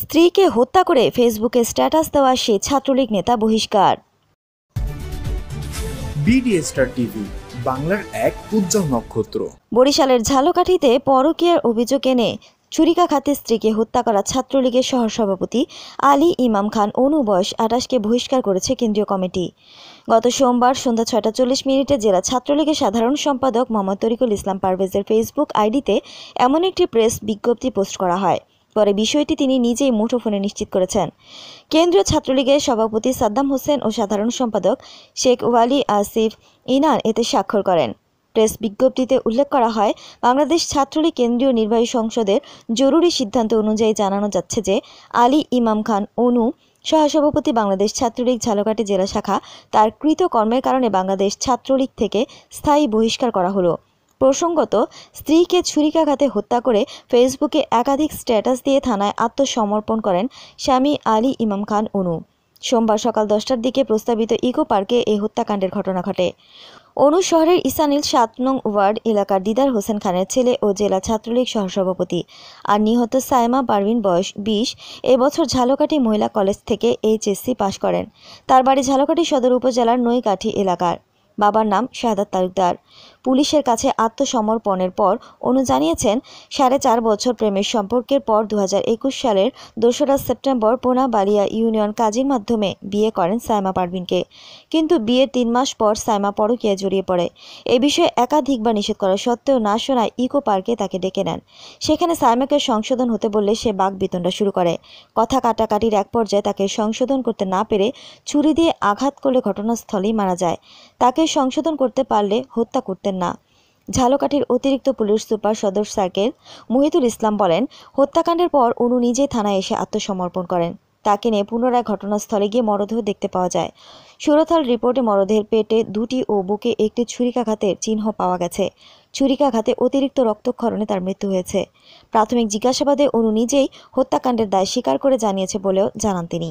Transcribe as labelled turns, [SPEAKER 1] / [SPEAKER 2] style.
[SPEAKER 1] স্ত্রীকে হত্যা করে ফেসবুকে স্ট্যাটাস দেওয়া সে ছাত্রলীগ নেতা বহিষ্কার বাংলার এক উজ্জ্বল নক্ষত্র বরিশালের ঝালকাঠিতে পরকীয়ার অভিযোগ এনে খাতে স্ত্রীকে হত্যা করা ছাত্রলীগের সহসভাপতি আলী ইমাম খান অনু বয়স আটাশকে বহিষ্কার করেছে কেন্দ্রীয় কমিটি গত সোমবার সন্ধ্যা ছয়টা চল্লিশ মিনিটে জেলা ছাত্রলীগের সাধারণ সম্পাদক মোহাম্মদ তরিকুল ইসলাম পারভেজের ফেসবুক আইডিতে এমন একটি প্রেস বিজ্ঞপ্তি পোস্ট করা হয় পরে বিষয়টি তিনি নিজেই মুঠোফোনে নিশ্চিত করেছেন কেন্দ্রীয় ছাত্রলীগের সভাপতি সাদ্দাম হোসেন ও সাধারণ সম্পাদক শেখ ওয়ালি আসিফ ইনান এতে স্বাক্ষর করেন প্রেস বিজ্ঞপ্তিতে উল্লেখ করা হয় বাংলাদেশ ছাত্রলীগ কেন্দ্রীয় নির্বাহী সংসদের জরুরি সিদ্ধান্ত অনুযায়ী জানানো যাচ্ছে যে আলী ইমাম খান অনু সহসভাপতি বাংলাদেশ ছাত্রলীগ ঝালকাটি জেলা শাখা তার কৃতকর্মের কারণে বাংলাদেশ ছাত্রলীগ থেকে স্থায়ী বহিষ্কার করা হলো প্রসঙ্গত স্ত্রীকে ছুরিকাঘাতে হত্যা করে ফেসবুকে একাধিক স্ট্যাটাস দিয়ে থানায় আত্মসমর্পণ করেন স্বামী আলী ইমাম খান অনু সোমবার সকাল দশটার দিকে প্রস্তাবিত ইকো পার্কে এই হত্যাকাণ্ডের ঘটনা ঘটে অনু শহরের ইসানিল সাত নং ওয়ার্ড এলাকার দিদার হোসেন খানের ছেলে ও জেলা ছাত্রলীগ সহসভাপতি আর নিহত সাইমা পারভিন বয়স বিশ এবছর ঝালকাঠি মহিলা কলেজ থেকে এইচএসসি পাশ করেন তার বাড়ি ঝালকাঠি সদর উপজেলার নৈকাঠি এলাকার বাবার নাম শাহাদ তালুকদার পুলিশের কাছে আত্মসমর্পণের পর অনু জানিয়েছেন সাড়ে চার বছর প্রেমের সম্পর্কের পর দু সালের দোসরা সেপ্টেম্বর পোনাবালিয়া ইউনিয়ন কাজীর মাধ্যমে বিয়ে করেন সাইমা পারভিনকে কিন্তু বিয়ের তিন মাস পর সাইমা পরকিয়ায় জড়িয়ে পড়ে এ বিষয়ে একাধিকবার নিষেধ করা সত্ত্বেও না শোনায় ইকো পার্কে তাকে ডেকে নেন সেখানে সাইমাকে সংশোধন হতে বললে সে বিতণ্ডা শুরু করে কথা কাটাকাটির এক পর্যায়ে তাকে সংশোধন করতে না পেরে ছুরি দিয়ে আঘাত করলে ঘটনাস্থলেই মারা যায় তাকে সংশোধন করতে পারলে হত্যা করতেন না ঝালকাঠির অতিরিক্ত পুলিশ সুপার সদর সার্কেল মহিতুল ইসলাম বলেন হত্যাকাণ্ডের পর অনু নিজে থানায় এসে আত্মসমর্পণ করেন তাকে নিয়ে পুনরায় ঘটনাস্থলে গিয়ে মরদেহ দেখতে পাওয়া যায় সুরথাল রিপোর্টে মরদেহের পেটে দুটি ও বুকে একটি ছুরিকাঘাতের চিহ্ন পাওয়া গেছে ছুরিকাঘাতে অতিরিক্ত রক্তক্ষরণে তার মৃত্যু হয়েছে প্রাথমিক জিজ্ঞাসাবাদে অনু নিজেই হত্যাকাণ্ডের দায় স্বীকার করে জানিয়েছে বলেও জানান তিনি